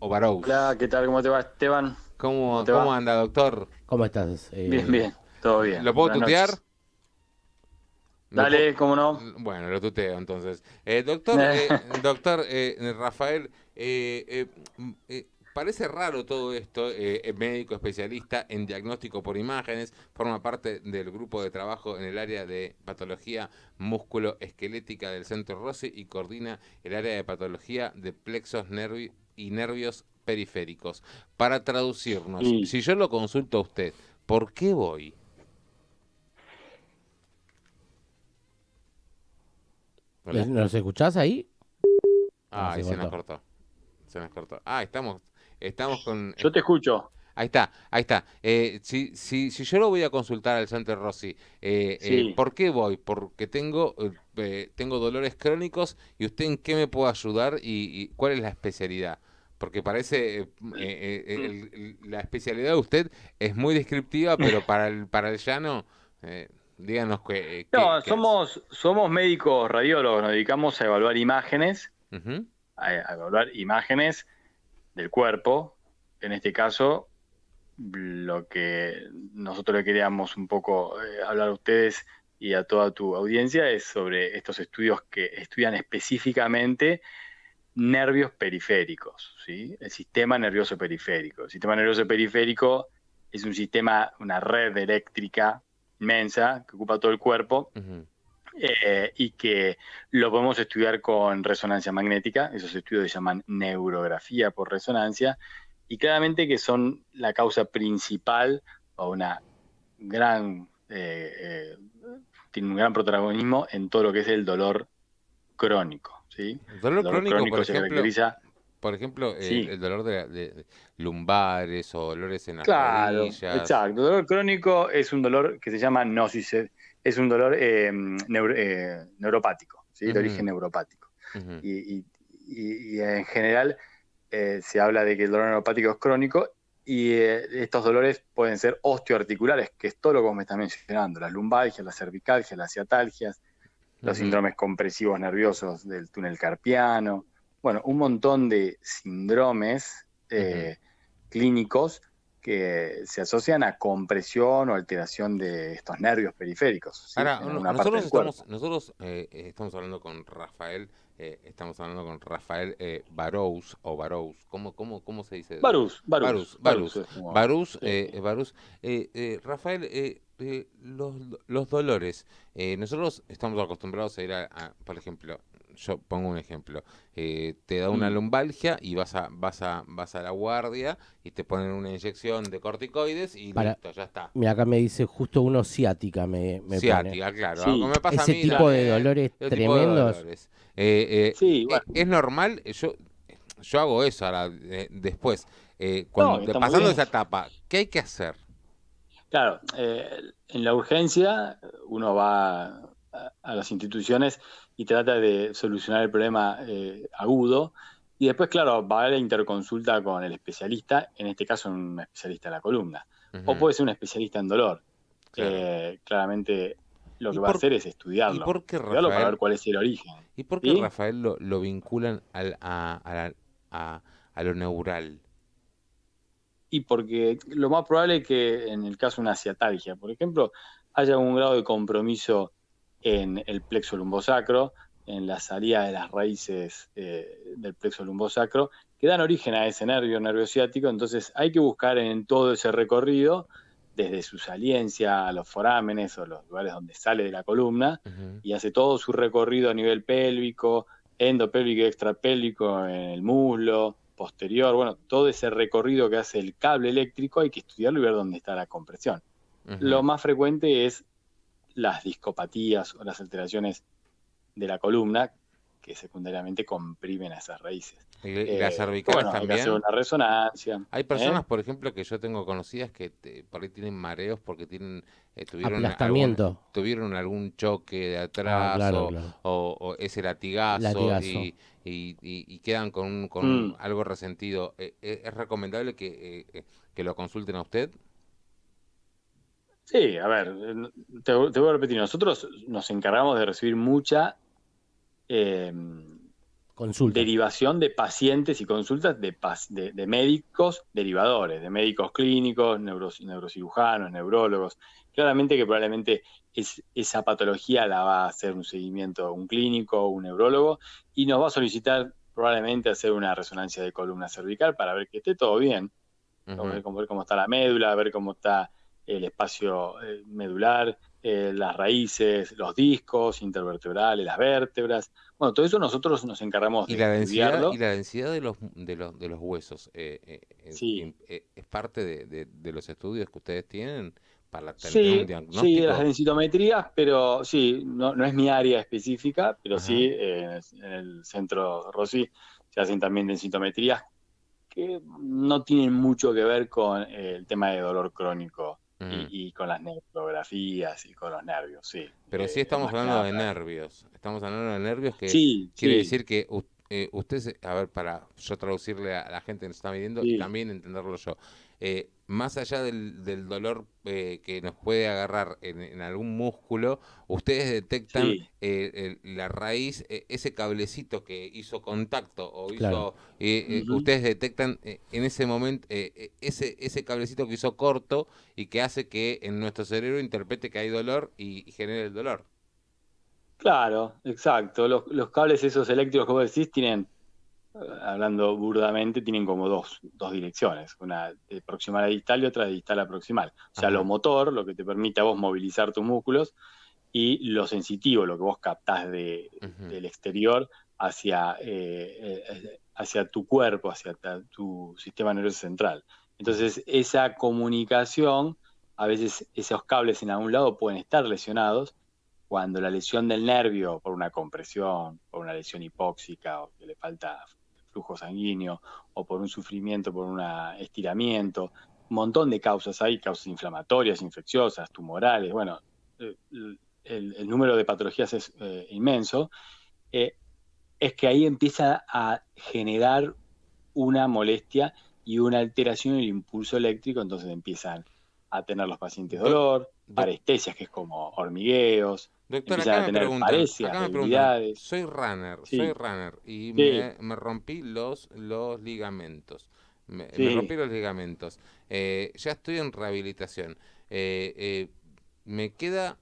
o Hola, ¿qué tal? ¿Cómo te va, Esteban? ¿Cómo, ¿Cómo, anda, doctor? ¿Cómo estás? Eh, bien, bien, todo bien. ¿Lo puedo tutear? Dale, cómo no. Bueno, lo tuteo entonces. Eh, doctor, eh. doctor Rafael, mm, parece raro todo esto. Eh, médico especialista en diagnóstico por imágenes, forma parte del grupo de trabajo en el área de patología músculoesquelética del Centro Rossi y coordina el área de patología de plexos nervios y nervios periféricos. Para traducirnos, si yo lo consulto a usted, ¿por qué voy? ¿Nos escuchás ahí? Ah, ahí se, nos cortó. Se nos cortó. Ah, estamos, estamos con... Eh, yo te escucho. Ahí está, ahí está. Eh, si, si, si, yo lo voy a consultar al santo Rossi, eh, eh ¿por qué voy? Porque tengo, tengo dolores crónicos y usted en qué me puede ayudar y, y cuál es la especialidad porque parece eh, eh, eh, mm. la especialidad de usted es muy descriptiva, pero para el para el llano díganos que, no somos somos médicos radiólogos, nos dedicamos a evaluar imágenes, a, evaluar imágenes del cuerpo, en este caso lo que nosotros le queríamos un poco hablar a ustedes y a toda tu audiencia es sobre estos estudios que estudian específicamente nervios periféricos, ¿sí? el sistema nervioso periférico. El sistema nervioso periférico es un sistema, una red eléctrica inmensa que ocupa todo el cuerpo eh, y que lo podemos estudiar con resonancia magnética, esos estudios se llaman neurografía por resonancia, y claramente que son la causa principal o una gran, eh, eh, tiene un gran protagonismo en todo lo que es el dolor crónico. El dolor, crónico, por ejemplo, el, dolor de, lumbares o dolores en las claro, Exacto. El dolor crónico es un dolor que se llama nocice, es un dolor eh, eh, neuropático, de origen neuropático. y, en general eh, se habla de que el dolor neuropático es crónico y estos dolores pueden ser osteoarticulares, que es todo lo que me estás mencionando, las lumbalgias, las cervicalgias, las ciatalgias, los síndromes compresivos nerviosos del túnel carpiano, bueno, un montón de síndromes eh, clínicos que se asocian a compresión o alteración de estos nervios periféricos. Ahora, nosotros, estamos, nosotros eh, estamos hablando con Rafael, eh, estamos hablando con Rafael eh, Barous o Barous, ¿cómo, cómo, cómo se dice? Barous, Barous. Barous, Barous. Barous, Barous, Barous Rafael, los, los, dolores. Eh, nosotros estamos acostumbrados a ir a, por ejemplo, yo pongo un ejemplo, eh, te da una mm. lumbalgia y vas a, vas a, vas a la guardia y te ponen una inyección de corticoides y listo, ya está. Mira, acá me dice justo uno ciática, me, Ciática, claro. pasa Ese a tipo, de dolores tremendos. Eh, es, normal, yo, yo hago eso ahora, después. cuando, pasando esa etapa, ¿qué hay que hacer? Claro, eh, en la urgencia uno va a, las instituciones y trata de solucionar el problema eh, agudo. Y después, claro, va a la interconsulta con el especialista, en este caso un especialista en la columna. O puede ser un especialista en dolor. que eh, claramente lo que va a hacer es estudiarlo. ¿y por para ver cuál es el origen. ¿Y por qué Rafael lo, vinculan al, a, lo neural? y porque lo más probable es que en el caso de una ciatalgia, por ejemplo, haya un grado de compromiso en el plexo lumbosacro, en la salida de las raíces eh, del plexo lumbosacro, que dan origen a ese nervio, nervio entonces hay que buscar en todo ese recorrido, desde su saliencia a los forámenes o los lugares donde sale de la columna, y hace todo su recorrido a nivel pélvico, endopélvico y extrapélvico en el muslo, posterior, bueno, todo ese recorrido que hace el cable eléctrico hay que estudiarlo y ver dónde está la compresión. Lo más frecuente es las discopatías o las alteraciones de la columna, que secundariamente comprimen esas raíces. Y, eh, las cervicales también. Hay hacer una resonancia. Hay personas, ¿eh? por ejemplo, que yo tengo conocidas que por ahí tienen mareos porque tienen eh, tuvieron algún, tuvieron algún choque de ah, atrás o, ese latigazo, Y, quedan con, mm. algo resentido. ¿Es recomendable que, lo consulten a usted? Sí, a ver, te, te, voy a repetir, nosotros nos encargamos de recibir mucha Em, derivación de pacientes y consultas de, médicos derivadores, de médicos clínicos, neurocirujanos, neurólogos. Claramente que probablemente esa patología la va a hacer un seguimiento un clínico un neurólogo y nos va a solicitar probablemente hacer una resonancia de columna cervical para ver que esté todo bien, ver, cómo, ver cómo está la médula, ver cómo está el espacio eh, medular, eh, las raíces, los discos intervertebrales, las vértebras. Bueno, todo eso nosotros nos encargamos ¿Y de la densidad, estudiarlo. Y la densidad de los, de los, huesos eh, eh, sí. es parte de, los estudios que ustedes tienen para la sí, Sí, las densitometrías, pero sí, no, es mi área específica, pero sí, en el centro Rossi se hacen también densitometrías que no tienen mucho que ver con el tema de dolor crónico Mm. Y, con las neurografías y con los nervios, sí. Pero sí eh, estamos hablando de nervios. Estamos hablando de nervios que quiere decir que eh, usted, a ver, para yo traducirle a la gente que nos está midiendo y también entenderlo yo. Eh, más allá del, dolor eh, que nos puede agarrar en, algún músculo, ustedes detectan eh, la raíz, e, ese cablecito que hizo contacto o hizo, eh, ustedes detectan en ese momento ese, ese cablecito que hizo corto y que hace que en nuestro cerebro interprete que hay dolor y, genere el dolor. Claro, exacto. Los, cables esos eléctricos como decís tienen hablando burdamente, tienen como dos, direcciones, una de proximal a distal y otra de distal a proximal. O sea, lo motor, lo que te permite a vos movilizar tus músculos, y lo sensitivo, lo que vos captás de, del exterior hacia, eh, eh, hacia tu cuerpo, hacia tu sistema nervioso central. Entonces, esa comunicación, a veces esos cables en algún lado pueden estar lesionados cuando la lesión del nervio por una compresión, por una lesión hipóxica o que le falta sanguíneo o por un sufrimiento, por un estiramiento. Un montón de causas hay, causas inflamatorias, infecciosas, tumorales. Bueno, eh, el, número de patologías es eh, inmenso. Eh, es que ahí empieza a generar una molestia y una alteración en el impulso eléctrico, entonces empiezan a tener los pacientes dolor, parestesias, que es como hormigueos. Doctor, acá, me soy runner, soy runner y me, rompí los, los ligamentos. Me, rompí los ligamentos. Eh, ya estoy en rehabilitación. Eh, eh, me queda,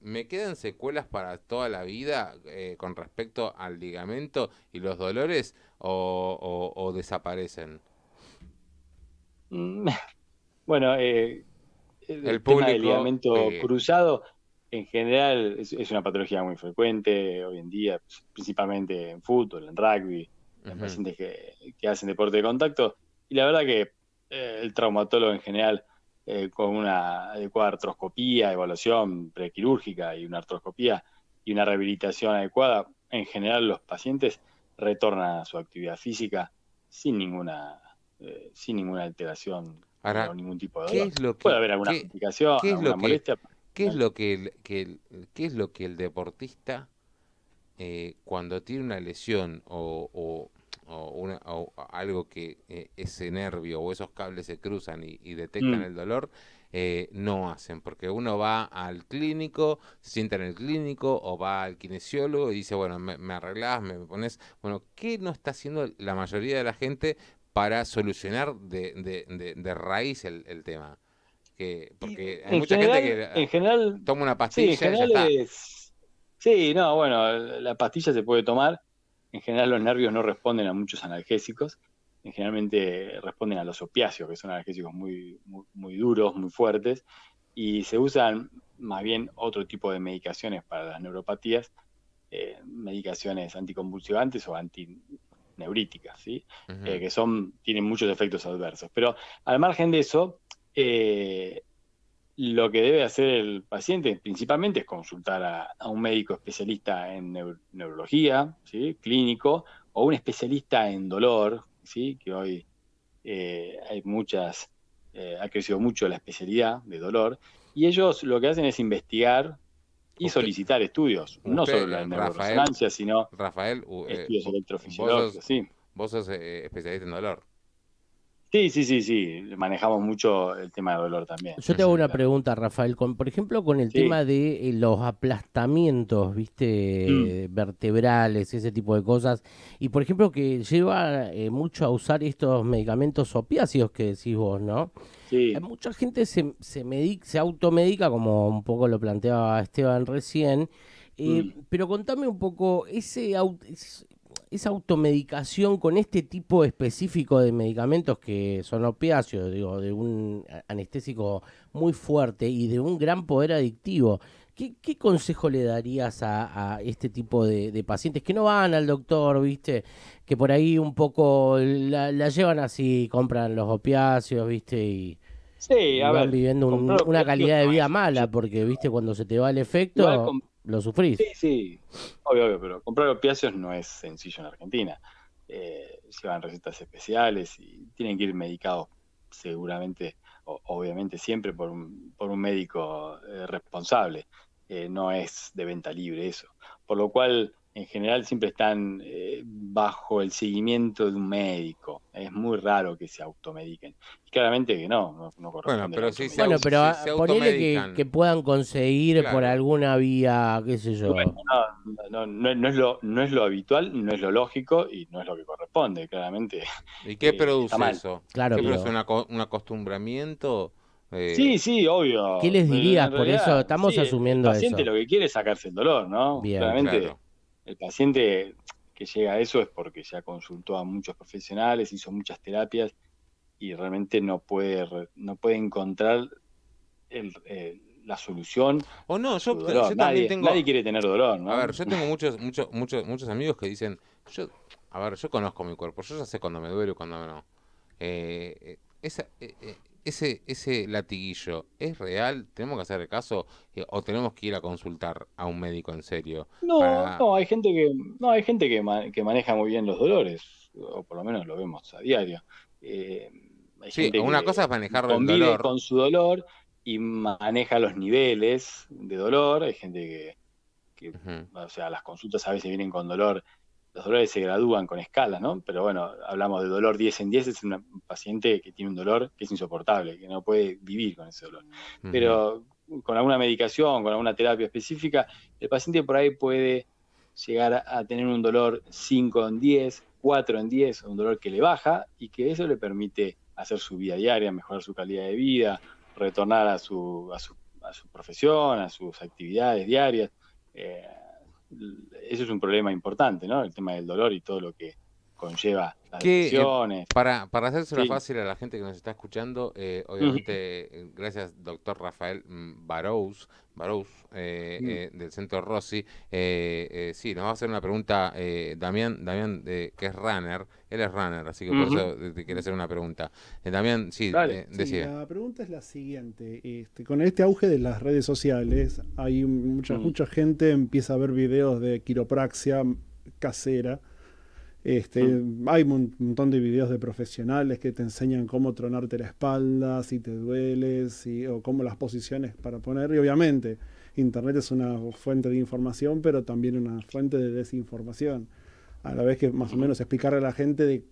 me quedan secuelas para toda la vida con respecto al ligamento y los dolores o, desaparecen. Mm, bueno, eh, el, tema del ligamento eh, cruzado, en general, es, una patología muy frecuente hoy en día, principalmente en fútbol, en rugby, en pacientes que, hacen deporte de contacto. Y la verdad que eh, el traumatólogo en general, eh, con una adecuada artroscopía, evaluación prequirúrgica y una artroscopía y una rehabilitación adecuada, en general los pacientes retornan a su actividad física sin ninguna, sin ninguna alteración ¿qué es lo que, Puede haber alguna qué, qué es lo que, ¿Qué es lo que el, qué es lo que el deportista, eh, cuando tiene una lesión o, o, una, algo que eh, ese nervio o esos cables se cruzan y, detectan mm. el dolor, eh, no hacen? Porque uno va al clínico, se sienta en el clínico o va al kinesiólogo y dice, bueno, me, arreglás, me, me pones... Bueno, ¿qué no está haciendo la mayoría de la gente para solucionar de, raíz el, tema. porque hay mucha gente que toma una pastilla en general Sí, no, bueno, la pastilla se puede tomar. En general los nervios no responden a muchos analgésicos. Generalmente responden a los opiáceos, que son analgésicos muy, muy, duros, muy fuertes. Y se usan más bien otro tipo de medicaciones para las neuropatías, eh, medicaciones anticonvulsivantes o anti, neuríticas, ¿sí? Eh, que son, tienen muchos efectos adversos. Pero al margen de eso, eh, lo que debe hacer el paciente principalmente es consultar a, un médico especialista en neurología, ¿sí? clínico, o un especialista en dolor, ¿sí? que hoy eh, hay muchas, ha crecido mucho la especialidad de dolor, y ellos lo que hacen es investigar y solicitar estudios, no solo la eh, neuroresonancia, sino Rafael, eh, estudios electrofisiológicos. Vos sos, sí. vos sos eh, especialista en dolor. Sí, sí, sí, sí. Manejamos mucho el tema del dolor también. Yo te hago una pregunta, Rafael. por ejemplo, con el tema de eh, los aplastamientos, viste, mm. vertebrales, ese tipo de cosas. Y por ejemplo, que lleva eh, mucho a usar estos medicamentos opiáceos que decís vos, ¿no? Sí. Eh, mucha gente se, se, automedica, como un poco lo planteaba Esteban recién. Mm. Pero contame un poco, ese, esa automedicación con este tipo específico de medicamentos que son opiáceos, digo, de un anestésico muy fuerte y de un gran poder adictivo. ¿Qué, consejo le darías a, este tipo de, pacientes que no van al doctor, viste? Que por ahí un poco la, llevan así, compran los opiáceos, viste, y, sí, van viviendo una calidad de vida mala, porque, viste, cuando se te va el efecto lo sufrís. Sí, sí, obvio, obvio, pero comprar opiáceos no es sencillo en Argentina. Eh, llevan recetas especiales y tienen que ir medicados seguramente, obviamente siempre por un, por un médico eh, responsable. Eh, no es de venta libre eso. Por lo cual, en general siempre están eh, bajo el seguimiento de un médico. Es muy raro que se automediquen. claramente que no, no, corresponde. Bueno, pero, si se, pero ah, que, puedan conseguir por alguna vía, qué sé yo. no, no, es lo, no es lo habitual, no es lo lógico y no es lo que corresponde, claramente. ¿Y qué eh, produce eso? ¿Qué produce un acostumbramiento? Eh, sí, sí, obvio. ¿Qué les dirías? por eso estamos asumiendo el paciente lo que quiere es sacarse el dolor, ¿no? claramente el paciente que llega a eso es porque ya consultó a muchos profesionales, hizo muchas terapias y realmente no puede, no puede encontrar eh, la solución. O no, yo, también tengo. Nadie quiere tener dolor, ¿no? A ver, yo tengo muchos, muchos, muchos, muchos amigos que dicen, yo, a ver, yo conozco mi cuerpo, yo ya sé cuando me duele o cuando no. Eh, eh, esa, ese, latiguillo es real? ¿Tenemos que hacer caso eh, o tenemos que ir a consultar a un médico en serio? No, no, hay gente que, no, hay gente que, maneja muy bien los dolores, o por lo menos lo vemos a diario. Eh, sí, una cosa es manejar el dolor. con su dolor y maneja los niveles de dolor. Hay gente que, o sea, las consultas a veces vienen con dolor los dolores se gradúan con escalas, ¿no? Pero bueno, hablamos de dolor 10 en 10, es un paciente que tiene un dolor que es insoportable, que no puede vivir con ese dolor. Pero con alguna medicación, con alguna terapia específica, el paciente por ahí puede llegar a tener un dolor 5 en 10, 4 en 10, un dolor que le baja y que eso le permite hacer su vida diaria, mejorar su calidad de vida, retornar a su, a su, a su profesión, a sus actividades diarias. Eh, eso es un problema importante, ¿no? El tema del dolor y todo lo que conlleva eh, para, para hacérselo fácil a la gente que nos está escuchando, eh, obviamente, eh, gracias, doctor Rafael mm, Barous, Barous mm. del Centro Rossi. sí, nos va a hacer una pregunta, Damián, que es runner, él es runner, así que por eso te quiere hacer una pregunta. Damián, sí, La pregunta es la siguiente: este, con este auge de las redes sociales, hay mucha, mm. mucha gente empieza a ver videos de quiropraxia casera este, ah. Hay un montón de videos de profesionales que te enseñan cómo tronarte la espalda, si te duele, o cómo las posiciones para poner. Y obviamente, Internet es una fuente de información, pero también una fuente de desinformación. A la vez que más o menos explicarle a la gente de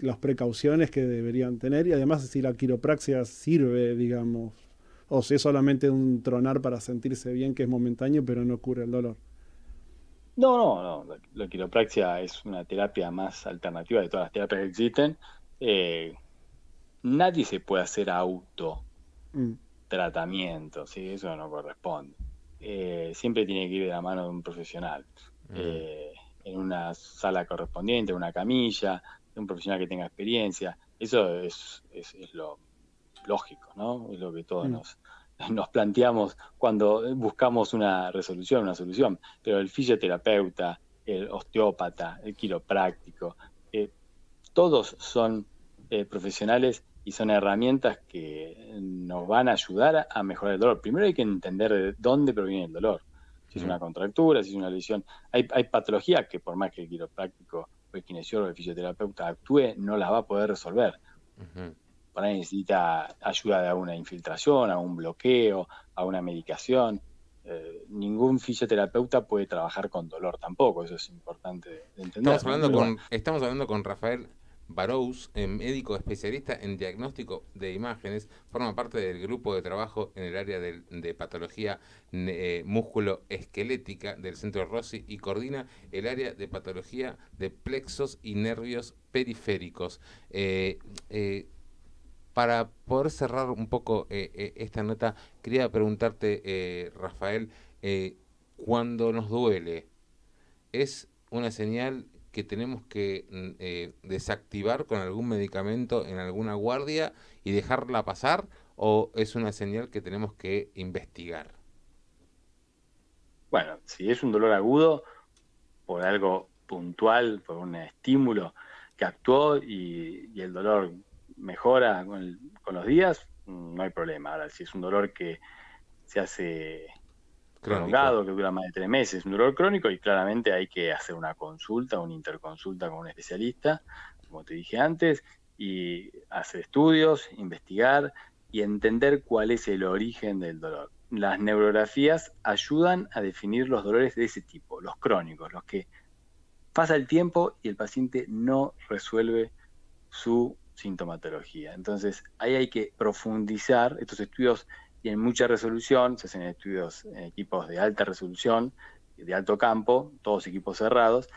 las precauciones que deberían tener y además si la quiropraxia sirve, digamos, o si es solamente un tronar para sentirse bien que es momentáneo pero no cura el dolor. No, no, no. La, quiropraxia es una terapia más alternativa de todas las terapias que existen. Eh, nadie se puede hacer auto mm. tratamiento, ¿sí? eso no corresponde. Eh, siempre tiene que ir de la mano de un profesional. Mm. Eh, en una sala correspondiente, una camilla, de un profesional que tenga experiencia. Eso es, es, lo lógico, ¿no? Es lo que todos mm. nos, nos planteamos cuando buscamos una resolución, una solución, pero el fisioterapeuta, el osteópata, el quiropráctico, eh, todos son eh, profesionales y son herramientas que nos van a ayudar a mejorar el dolor. Primero hay que entender de dónde proviene el dolor. Si es una contractura, si es una lesión. Hay, hay patologías que por más que el quiropráctico o el kinesiólogo o el fisioterapeuta actúe, no las va a poder resolver por ahí necesita ayuda de alguna infiltración, a un bloqueo, a una medicación. Eh, ningún fisioterapeuta puede trabajar con dolor tampoco, eso es importante entender. Estamos hablando, con, estamos hablando con Rafael Barous, eh, médico especialista en diagnóstico de imágenes, forma parte del grupo de trabajo en el área de, patología eh, músculoesquelética músculo del Centro Rossi y coordina el área de patología de plexos y nervios periféricos. eh, para poder cerrar un poco eh, eh, esta nota, quería preguntarte, eh, Rafael, cuando nos duele, ¿es una señal que tenemos que mm, desactivar con algún medicamento en alguna guardia y dejarla pasar o es una señal que tenemos que investigar? Bueno, si es un dolor agudo, por algo puntual, por un estímulo que actuó y el dolor mejora con, los días, mm, no hay problema. Ahora, si es un dolor que se hace prolongado, que dura más de tres meses, es un dolor crónico y claramente hay que hacer una consulta, una interconsulta con un especialista, como te dije antes, y hacer estudios, investigar y entender cuál es el origen del dolor. Las neurografías ayudan a definir los dolores de ese tipo, los crónicos, los que pasa el tiempo y el paciente no resuelve su sintomatología. Entonces, ahí hay que profundizar. Estos estudios tienen mucha resolución, se hacen estudios en eh, equipos de alta resolución, de alto campo, todos equipos cerrados,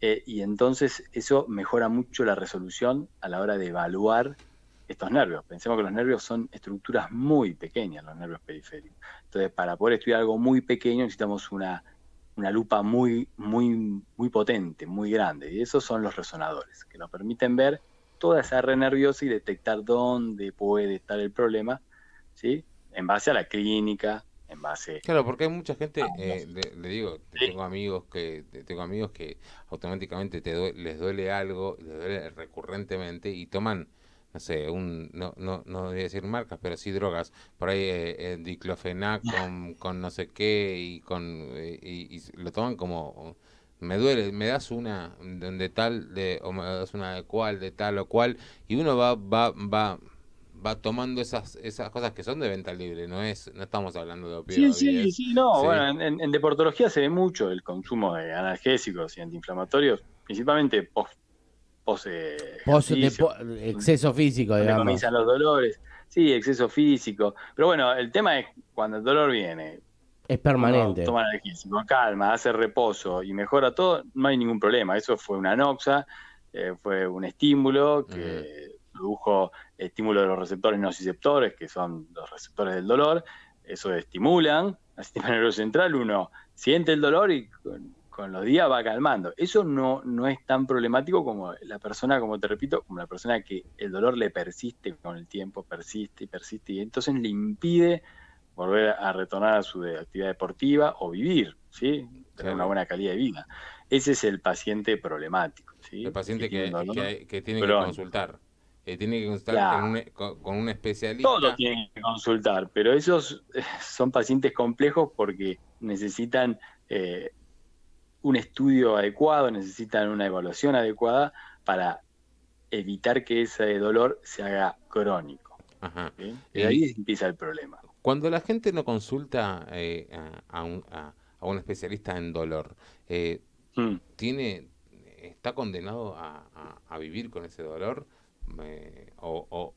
eh, y entonces eso mejora mucho la resolución a la hora de evaluar estos nervios. Pensemos que los nervios son estructuras muy pequeñas, los nervios periféricos. Entonces, para poder estudiar algo muy pequeño necesitamos una, lupa muy, muy, muy potente, muy grande, y esos son los resonadores, que nos permiten ver toda esa red nerviosa y detectar dónde puede estar el problema, ¿sí? En base a la clínica, en base... Claro, porque hay mucha gente, ah, eh, le, digo, tengo amigos que tengo amigos que automáticamente te les duele algo, les duele recurrentemente y toman no sé, un, no, no, no voy a decir marcas, pero sí drogas, por ahí eh, eh, diclofenac con, con, no sé qué y con y, lo toman como me duele, me das una de tal de, o me das una de cual, de tal o cual, y uno va, va, va, va tomando esas, esas cosas que son de venta libre, no es, no estamos hablando de opioides. Sí, sí, sí, no, bueno, en, deportología se ve mucho el consumo de analgésicos y antiinflamatorios, principalmente post, post, de exceso físico, digamos. Comienzan los dolores, sí, exceso físico, pero bueno, el tema es cuando el dolor viene es permanente. toma analgésico, calma, hace reposo y mejora todo, no hay ningún problema. Eso fue una noxa, eh, fue un estímulo que produjo estímulo de los receptores nociceptores, que son los receptores del dolor. Eso estimulan al sistema nervioso central. Uno siente el dolor y con, los días va calmando. Eso no, no es tan problemático como la persona, como te repito, como la persona que el dolor le persiste con el tiempo, persiste y persiste y entonces le impide volver a retornar a su actividad deportiva o vivir, ¿sí? Tener una buena calidad de vida. Ese es el paciente problemático, El paciente que, eh, tiene que consultar. tiene que consultar con, un, especialista. Todos tienen que consultar, pero esos eh, son pacientes complejos porque necesitan eh, un estudio adecuado, necesitan una evaluación adecuada para evitar que ese dolor se haga crónico. Y ahí empieza el problema. Cuando la gente no consulta eh, a, un, especialista en dolor, eh, mm. ¿tiene, ¿está condenado a, vivir con ese dolor? Eh, o,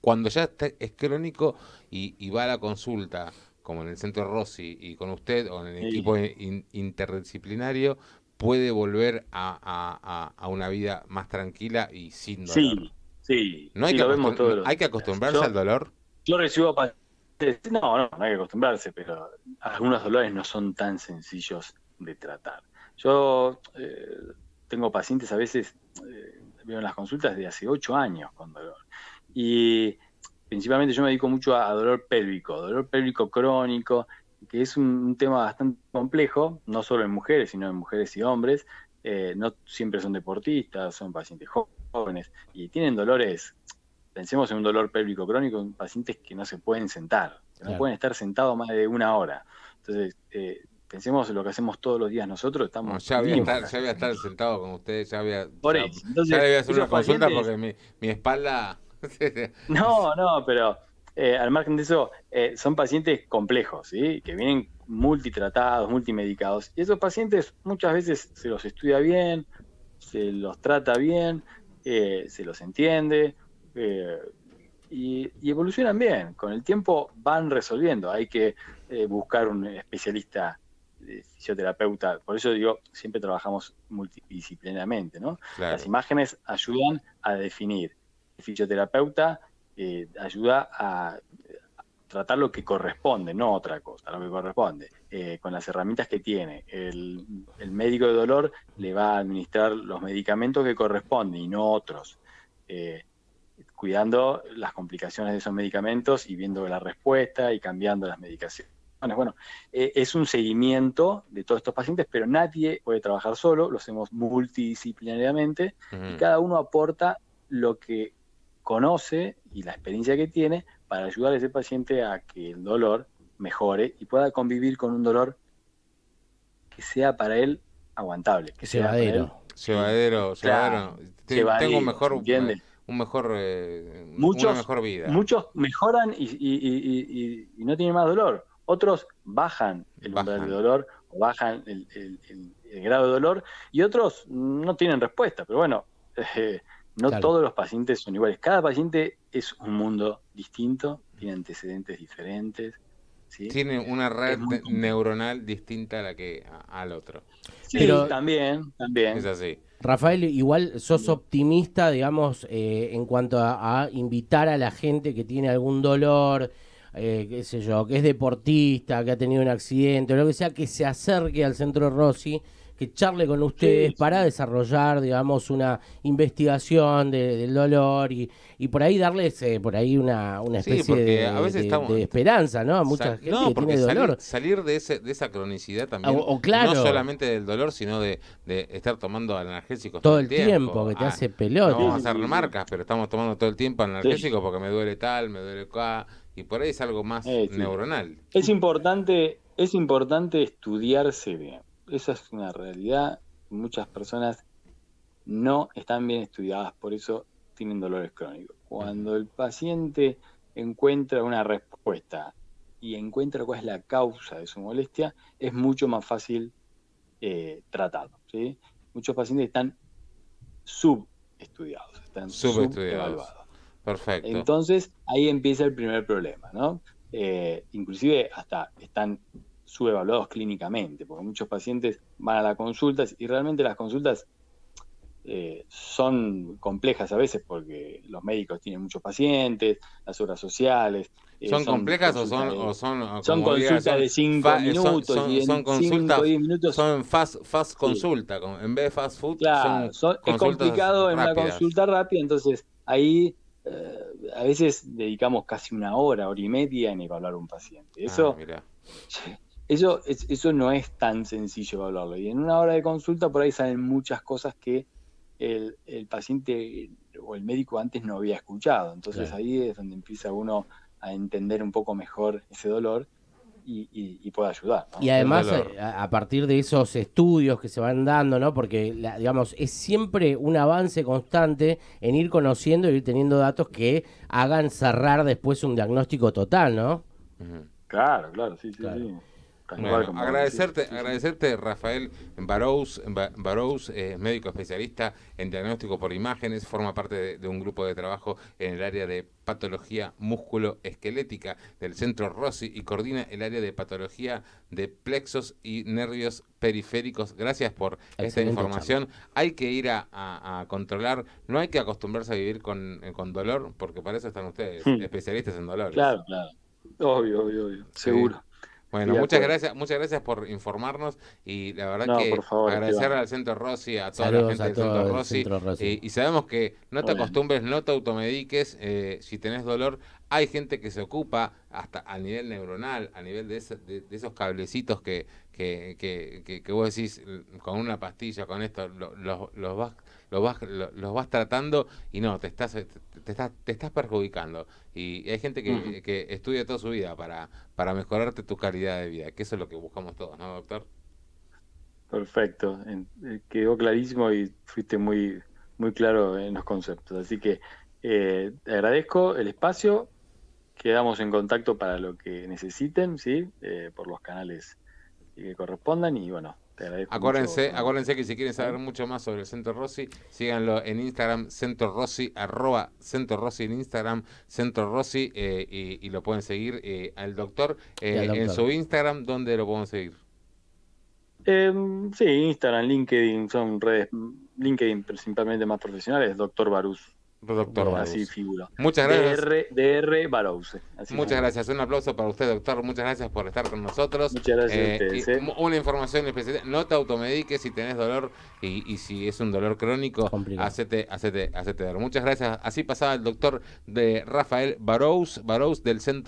cuando ya es crónico y, va a la consulta, como en el centro Rossi y con usted o en el equipo interdisciplinario, puede volver a, una vida más tranquila y sin dolor. Sí, sí. No hay, que, hay que acostumbrarse al dolor. Yo recibo pacientes, no, no, no hay que acostumbrarse, pero algunos dolores no son tan sencillos de tratar. Yo eh, tengo pacientes a veces, eh, veo las consultas de hace ocho años con dolor. Y principalmente yo me dedico mucho a, dolor pélvico, dolor pélvico crónico, que es un, tema bastante complejo, no solo en mujeres, sino en mujeres y hombres. Eh, no siempre son deportistas, son pacientes jóvenes y tienen dolores pensemos en un dolor pélvico crónico en pacientes que no se pueden sentar, que no pueden estar sentados más de una hora. Entonces, eh, pensemos en lo que hacemos todos los días nosotros, estamos... ya, voy estar, sentado con ustedes, ya voy a, hacer una consulta porque mi, espalda... no, no, pero eh, al margen de eso, eh, son pacientes complejos, ¿sí? que vienen multitratados, multimedicados. Y esos pacientes muchas veces se los estudia bien, se los trata bien, se los entiende, eh, y, evolucionan bien. Con el tiempo van resolviendo. Hay que eh, buscar un especialista eh, fisioterapeuta. Por eso digo, siempre trabajamos multidisciplinariamente, ¿no? Las imágenes ayudan a definir. El fisioterapeuta ayuda a tratar lo que corresponde, no otra cosa, lo que corresponde, con las herramientas que tiene. El, médico de dolor le va a administrar los medicamentos que corresponden y no otros cuidando las complicaciones de esos medicamentos y viendo la respuesta y cambiando las medicaciones. Bueno, bueno, eh, es un seguimiento de todos estos pacientes, pero nadie puede trabajar solo, lo hacemos multidisciplinariamente y cada uno aporta lo que conoce y la experiencia que tiene para ayudar a ese paciente a que el dolor mejore y pueda convivir con un dolor que sea para él aguantable. Que, sea, verdadero, para Tengo mejor, ¿entiendes? un mejor, eh, muchos, mejor vida. Muchos mejoran y, no tienen más dolor. Otros bajan el de dolor, o bajan el, grado de dolor, y otros no tienen respuesta. Pero bueno, eh, no todos los pacientes son iguales. Cada paciente es un mundo distinto, tiene antecedentes diferentes. Tiene una red neuronal distinta a la que al otro. Sí, Pero, también, también. Es así. Rafael, igual sos optimista, digamos, eh, en cuanto a, invitar a la gente que tiene algún dolor, eh, qué sé yo, que es deportista, que ha tenido un accidente, lo que sea, que se acerque al centro Rossi que charle con ustedes para desarrollar, digamos, una investigación del dolor y, y por ahí darles eh, por ahí una, una especie de, esperanza, ¿no? A mucha gente salir, dolor. Salir, de, ese, de esa cronicidad también. claro, no solamente del dolor, sino de, estar tomando analgésicos todo, el tiempo. que te ah, hace pelota. No vamos a hacer marcas, pero estamos tomando todo el tiempo analgésicos porque me duele tal, me duele acá. Y por ahí es algo más eh, neuronal. Es importante, es importante estudiarse bien. Esa es una realidad. Muchas personas no están bien estudiadas, por eso tienen dolores crónicos. Cuando el paciente encuentra una respuesta y encuentra cuál es la causa de su molestia, es mucho más fácil eh, tratarlo. Muchos pacientes están subestudiados, están subestudiados. Perfecto. Entonces ahí empieza el primer problema, ¿no? Eh, inclusive hasta están subevaluados clínicamente, porque muchos pacientes van a las consultas y realmente las consultas eh, son complejas a veces porque los médicos tienen muchos pacientes, las obras sociales. Eh, ¿Son, complejas o son, son, consultas de 5 eh, minutos? Son, y son consultas, 10 minutos, son fast, fast consulta, en vez de fast food. Claro, son es complicado en una consulta rápida, entonces ahí a veces dedicamos casi una hora, hora y media en evaluar un paciente. Ah, Eso Eso, eso no es tan sencillo hablarlo. Y en una hora de consulta por ahí salen muchas cosas que el, paciente o el médico antes no había escuchado. Entonces ahí es donde empieza uno a entender un poco mejor ese dolor y, y, y puede ayudar. Y además, a, partir de esos estudios que se van dando, ¿no? Porque, digamos, es siempre un avance constante en ir conociendo y ir teniendo datos que hagan cerrar después un diagnóstico total, ¿no? Claro, claro, sí, sí, sí agradecerte, agradecerte Rafael Barous, Barous eh, médico especialista en diagnóstico por imágenes, forma parte de, un grupo de trabajo en el área de patología músculoesquelética del Centro Rossi y coordina el área de patología de plexos y nervios periféricos. Gracias por esta información. Hay que ir a, controlar, no hay que acostumbrarse a vivir con, eh, dolor, porque para eso están ustedes, hmm. especialistas en dolor. Claro, claro. Obvio, obvio, obvio. Seguro. Bueno, muchas gracias, muchas gracias por informarnos y la verdad que agradecer al Centro Rossi, a toda la gente del Centro Rossi. Eh, y sabemos que no te acostumbres, no te automediques, eh, si tenés dolor, hay gente que se ocupa hasta a nivel neuronal, a nivel de, esos cablecitos que que, que, que, vos decís mm, con una pastilla, con esto, los los vas vas, los vas tratando y no, te estás, te, estás, perjudicando. Y hay gente que, estudia toda su vida para, para mejorarte tu calidad de vida, que eso es lo que buscamos todos, ¿no, doctor? Perfecto, eh, quedó clarísimo y fuiste muy, muy claro en los conceptos. Así que eh, te agradezco el espacio, quedamos en contacto para lo que necesiten, ¿sí? Eh, por los canales que correspondan y bueno, Acuérdense, acuérdense que si quieren saber mucho más sobre el Centro Rossi, síganlo en Instagram, Centro Rossi, arroba Centro Rossi en Instagram, Centro Rossi, eh, y, lo pueden seguir eh, al, doctor, eh, en su Instagram, ¿dónde lo pueden seguir? Em, sí, Instagram, LinkedIn, son redes, LinkedIn principalmente más profesionales, Doctor Barús. Doctor Muchas gracias. DR, DR Muchas gracias. Un aplauso para usted, doctor. Muchas gracias por estar con nosotros. Muchas gracias eh, ¿eh? Una información especial. No te automediques si tenés dolor y, si es un dolor crónico, hacete, hacete, dolor. Muchas gracias. Así pasaba el doctor de Rafael Barouse Barous del Centro.